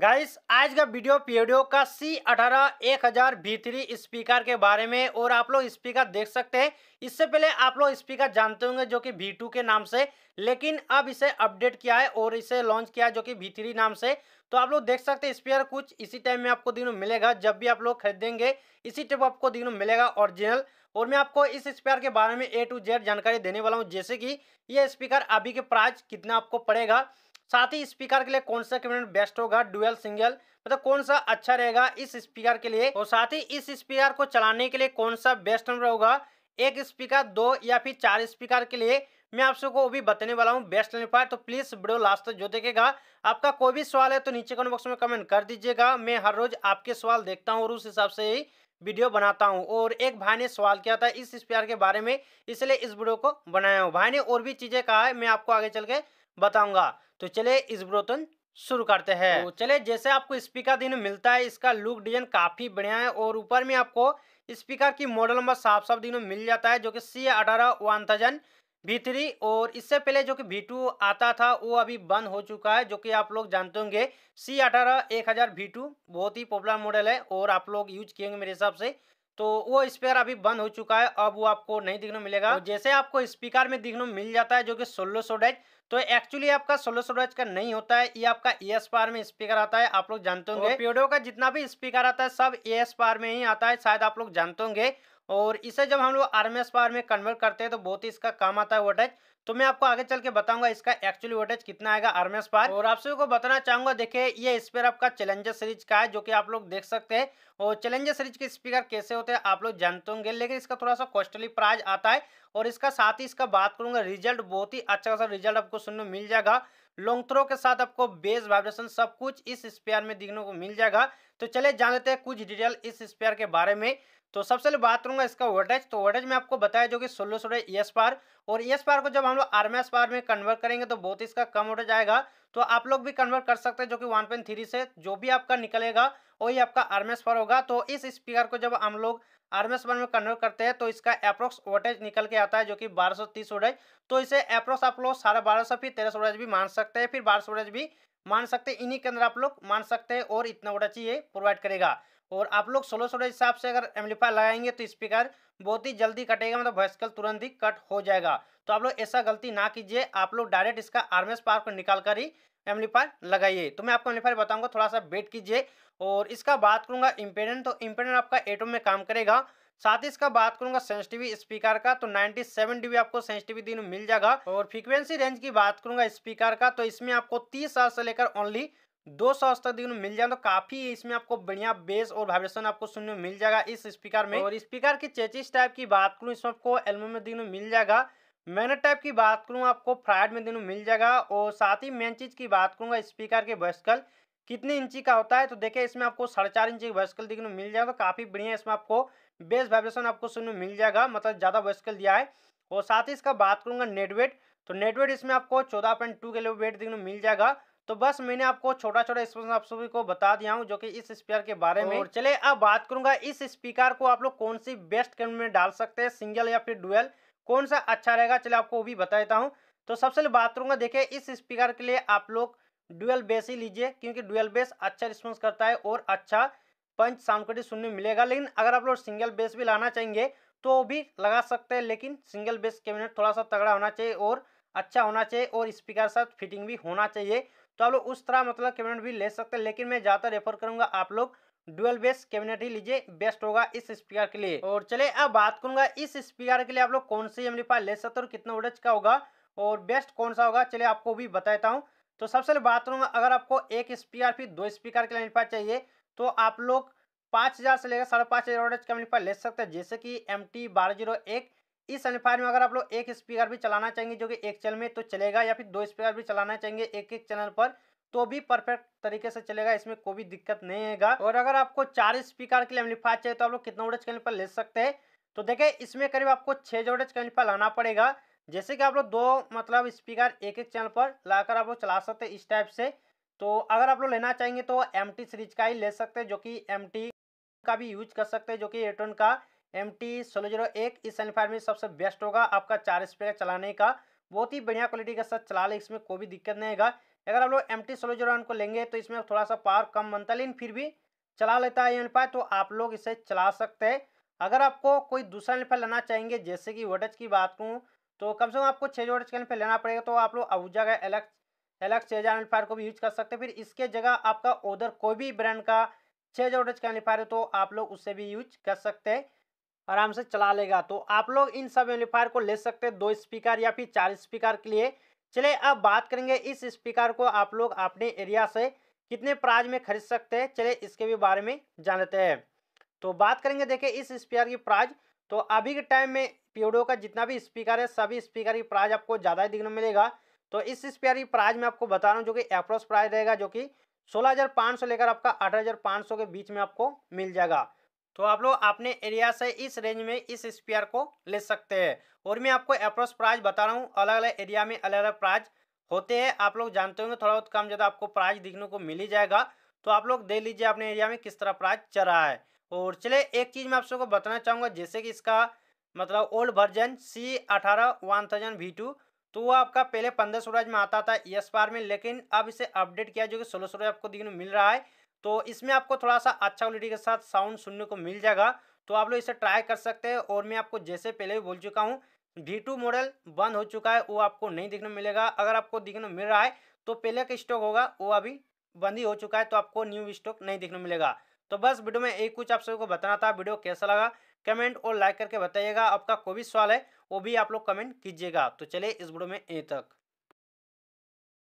guys आज का video पीडियो का सी अठारह एक हजार स्पीकर के बारे में और आप लोग स्पीकर देख सकते हैं इससे पहले आप लोग स्पीकर जानते होंगे जो कि वी के नाम से लेकिन अब इसे अपडेट किया है और इसे लॉन्च किया है जो कि वी थ्री नाम से तो आप लोग देख सकते हैं स्पीकर कुछ इसी टाइम में आपको दिनों मिलेगा जब भी आप लोग खरीदेंगे इसी टाइप आपको दिनों मिलेगा ऑरिजिनल और मैं आपको इस स्पीकर के बारे में ए टू जेड जानकारी देने वाला हूँ जैसे कि ये स्पीकर अभी के प्राइस कितना आपको पड़ेगा साथ ही स्पीकर के लिए कौन सा कैबिनेट बेस्ट होगा डुअल सिंगल मतलब कौन सा अच्छा रहेगा इस स्पीकर के लिए और साथ ही इस स्पीकर को चलाने के लिए कौन सा बेस्ट नंबर होगा एक स्पीकर दो या फिर चार स्पीकर के लिए मैं आप सबको वो भी बताने वाला हूँ बेस्ट लेने पाए तो प्लीज़ वीडियो लास्ट तक जो देखेगा आपका कोई भी सवाल है तो नीचे कमेंट बॉक्स में कमेंट कर दीजिएगा मैं हर रोज आपके सवाल देखता हूँ और उस हिसाब से ही वीडियो बनाता हूँ और एक भाई ने सवाल किया था इस स्पीकर के बारे में इसलिए इस वीडियो को बनाया हूँ भाई ने और भी चीज़ें कहा है मैं आपको आगे चल के बताऊंगा तो चले इस ब्रोतन शुरू करते हैं तो चले जैसे आपको स्पीकर दिन मिलता है इसका लुक डिजाइन काफी बढ़िया है और ऊपर में आपको स्पीकर की मॉडल नंबर साफ साफ दिनों मिल जाता है जो कि सी अठारह वन थाउजेंड थ्री और इससे पहले जो कि वी टू आता था वो अभी बंद हो चुका है जो कि आप लोग जानते होंगे सी अठारह एक हज़ार भी टू बहुत ही पॉपुलर मॉडल है और आप लोग यूज किएंगे मेरे हिसाब से तो वो स्पीकर अभी बंद हो चुका है अब वो आपको नहीं दिखने मिलेगा तो, तो जैसे आपको स्पीकर में दिखने मिल जाता है जो कि सोलह सोडेज तो एक्चुअली आपका सोलो एच का नहीं होता है ये आपका ए पार में स्पीकर आता है आप लोग जानते होंगे तो का जितना भी स्पीकर आता है सब ए पार में ही आता है शायद आप लोग जानते होंगे और इसे जब हम लोग आर पावर में कन्वर्ट करते हैं तो बहुत ही इसका काम आता है वोटेज तो मैं आपको आगे चल के बताऊंगा इसका एक्चुअली वोटेज कितना आएगा आरमेस पावर और आप सभी को बताना चाहूंगा देखिए ये स्पेयर आपका चैलेंजर सीरीज का है जो कि आप लोग देख सकते हैं और चैलेंजर सीरीज के स्पीकर कैसे होते हैं आप लोग जानते होंगे लेकिन इसका थोड़ा सा कॉस्टली प्राइज आता है और इसका साथ ही इसका बात करूंगा रिजल्ट बहुत ही अच्छा खासा रिजल्ट आपको सुनने मिल जाएगा लॉन्ग थ्रो के साथ आपको बेस वाइब्रेशन सब कुछ इस स्पेयर में दिखने को मिल जाएगा तो चले जान लेते हैं कुछ डिटेल इस स्पेयर के बारे में तो सबसे पहले बात करूंगा इसका वोल्टेज तो वोल्टेज में आपको बताया जो कि सोलह सोलह ई एस पार और ई एस पार को जब हम लोग आर एम एस पार में कन्वर्ट करेंगे तो बहुत इसका कम वोल्टेज आएगा तो आप लोग भी कन्वर्ट कर सकते हैं जो कि वन पॉइंट थ्री से जो भी आपका निकलेगा वही आपका आर एम एस पार होगा तो इस स्पीकर को जब हम लोग आर एम एस पार में कन्वर्ट करते हैं तो इसका अप्रोक्स वोल्टेज निकल के आता है जो कि बारह सौ तीस वोल्टेज तो इसे अप्रोक्स आप लोग साढ़े बारह सौ फिर तेरह सौ वोल्टेज भी मान सकते हैं फिर बारह सौ वोल्टेज भी मान सकते हैं इन्हीं के अंदर आप लोग मान सकते हैं और इतना वोटेज ये प्रोवाइड करेगा और आप लोग सोलो सोलह हिसाब से अगर एम्पलीफायर लगाएंगे तो स्पीकर बहुत ही जल्दी कटेगा मतलब वॉइसकल तुरंत ही कट हो जाएगा तो आप लोग ऐसा गलती ना कीजिए आप लोग डायरेक्ट इसका आर्मेस पार को निकाल कर ही एम्पलीफायर लगाइए तो मैं आपको एम्पलीफायर बताऊंगा थोड़ा सा वेट कीजिए और इसका बात करूंगा इम्पेडेंट तो इम्पेडेंट आपका एटो में काम करेगा साथ ही इसका बात करूंगा सेंसिटिव स्पीकर का तो 97 सेवन डीबी आपको सेंसिटिव दिन मिल जाएगा और फ्रीक्वेंसी रेंज की बात करूंगा स्पीकर का तो इसमें आपको 30 साल से लेकर ओनली दो सौ देखने मिल जाए तो काफी इसमें आपको बढ़िया बेस और वाइब्रेशन आपको सुनने में मिल जाएगा इस स्पीकर में और स्पीकर की चेचिस टाइप की बात करूँ इसमें आपको एल्बम में देखने मिल जाएगा मैन टाइप की बात करूँ आपको फ्राइड में देखने मिल जाएगा और साथ ही मेन चीज़ की बात करूंगा स्पीकर के बस्कल कितने इंची का होता है तो देखिए इसमें आपको साढ़े चार इंची वॉइसकल देखने मिल जाएगा तो काफ़ी बढ़िया इसमें आपको बेस वाइब्रेशन आपको सुनने में मिल जाएगा मतलब ज़्यादा वॉइसकल दिया है और साथ ही इसका बात करूंगा नेटवेट तो नेटवेट इसमें आपको चौदह पॉइंट टू के लिए वेट देखने मिल जाएगा तो बस मैंने आपको छोटा छोटा स्पेशन आप सभी को बता दिया हूँ जो कि इस स्पीकर के बारे में और चले अब बात करूंगा इस स्पीकर को आप लोग कौन सी बेस्ट कैम में डाल सकते हैं सिंगल या फिर डुअल कौन सा अच्छा रहेगा चले आपको वो भी बता देता हूँ तो सबसे पहले बात करूंगा देखिए इस स्पीकर के लिए आप लोग डुअल बेस ही लीजिए क्योंकि डुअल बेस अच्छा रिस्पॉन्स करता है और अच्छा पंच साउंड क्वालिटी सुनने मिलेगा लेकिन अगर आप लोग सिंगल बेस भी लाना चाहेंगे तो भी लगा सकते हैं लेकिन सिंगल बेस कैबिनेट थोड़ा सा तगड़ा होना चाहिए और अच्छा होना चाहिए और स्पीकर साथ फिटिंग भी होना चाहिए तो आप लोग उस तरह मतलब कैबिनेट भी ले सकते हैं लेकिन मैं ज़्यादा रेफर करूँगा आप लोग डुअल बेस कैबिनेट ही लीजिए बेस्ट होगा इस स्पीकर के लिए और चले अब बात करूंगा इस स्पीकर के लिए आप लोग कौन सी एम्पलीफायर ले सकते हो और कितना वोल्टेज का होगा और बेस्ट कौन सा होगा चले आपको भी बताता हूँ तो सबसे पहले बात करूँगा अगर आपको एक स्पीकर फिर दो स्पीकर के लिए एम्पलीफायर चाहिए तो आप लोग पाँच हज़ार से लेकर साढ़े पाँच हज़ार का ले सकते हैं जैसे कि एम टी बारह जीरो एक इस एम्पलीफायर में अगर आप लोग एक स्पीकर भी चलाना चाहेंगे जो कि एक चैनल में तो चलेगा या फिर दो स्पीकर भी चलाना चाहेंगे एक एक चैनल पर तो भी परफेक्ट तरीके से चलेगा इसमें कोई भी दिक्कत नहीं आएगा और अगर आपको चार स्पीकर के लिए एम्पलीफायर चाहिए तो आप लोग कितना वोटेज का एम्पलीफायर ले सकते हैं तो देखिए इसमें करीब आपको छः जोड़ेज का एम्पलीफायर लाना पड़ेगा जैसे कि आप लोग दो मतलब स्पीकर एक एक चैनल पर लाकर आप लोग चला सकते हैं इस टाइप से तो अगर आप लोग लेना चाहेंगे तो एम सीरीज का ही ले सकते हैं जो कि एम का भी यूज कर सकते हैं जो कि एटोन का एम टी सोलह जीरो एक इस सैनिफायर में सबसे बेस्ट होगा आपका चार स्प्रे चलाने का बहुत ही बढ़िया क्वालिटी का सर चला ले इसमें कोई भी दिक्कत नहीं आएगा अगर आप लोग एम टी सोलह जीरो को लेंगे तो इसमें थोड़ा सा पावर कम बनता है लेकिन फिर भी चला लेता है एनफायर तो आप लोग इसे चला सकते हैं अगर आपको कोई दूसरा एनिफायर लेना चाहेंगे जैसे कि वोटेज की बात कहूँ तो कम से कम आपको छः वोटेज का एनिफायर लेना पड़ेगा तो आप लोग अबूजा का एलेक्स एलेक्स छः हजार को भी यूज कर सकते हैं फिर इसके जगह आपका उधर कोई भी ब्रांड का छः वोटेज का एनिफायर है तो आप लोग उससे भी यूज कर सकते हैं आराम से चला लेगा तो आप लोग इन सब एम्पलीफायर को ले सकते हैं दो स्पीकर या फिर चार स्पीकर के लिए चलिए अब बात करेंगे इस स्पीकर को आप लोग अपने एरिया से कितने प्राइज में खरीद सकते हैं चलिए इसके भी बारे में जान लेते हैं तो बात करेंगे देखिए इस स्पीकर की प्राइज तो अभी के टाइम में पीओडो का जितना भी स्पीकर है सभी स्पीकर की प्राइज आपको ज़्यादा ही दिखने मिलेगा तो इस स्पीकर की प्राइज मैं आपको बता रहा हूँ जो कि एप्रोस प्राइज रहेगा जो कि सोलह लेकर आपका अठारह के बीच में आपको मिल जाएगा तो आप लोग अपने एरिया से इस रेंज में इस स्पीयर को ले सकते हैं और मैं आपको अप्रोच प्राइज बता रहा हूँ अलग अलग एरिया में अलग अलग प्राइज होते हैं आप लोग जानते होंगे थोड़ा बहुत कम ज़्यादा आपको प्राइज दिखने को मिल ही जाएगा तो आप लोग देख लीजिए अपने एरिया में किस तरह प्राइज चल रहा है और चले एक चीज़ मैं आप सबको बताना चाहूँगा जैसे कि इसका मतलब ओल्ड वर्जन सी अठारह वन थाउजेंड वी टू तो वो आपका पहले पंद्रह सौ में आता था एस पार में लेकिन अब इसे अपडेट किया जो कि सोलह सौ आपको दिखने मिल रहा है तो इसमें आपको थोड़ा सा अच्छा क्वालिटी के साथ साउंड सुनने को मिल जाएगा तो आप लोग इसे ट्राई कर सकते हैं और मैं आपको जैसे पहले भी बोल चुका हूँ वी टू मॉडल बंद हो चुका है वो आपको नहीं देखने मिलेगा अगर आपको देखने मिल रहा है तो पहले का स्टॉक होगा वो अभी बंद ही हो चुका है तो आपको न्यू स्टॉक नहीं देखने मिलेगा तो बस वीडियो में एक कुछ आप सभी को बताना था वीडियो कैसा लगा कमेंट और लाइक करके बताइएगा आपका कोई भी सवाल है वो भी आप लोग कमेंट कीजिएगा तो चलिए इस वीडियो में ए तक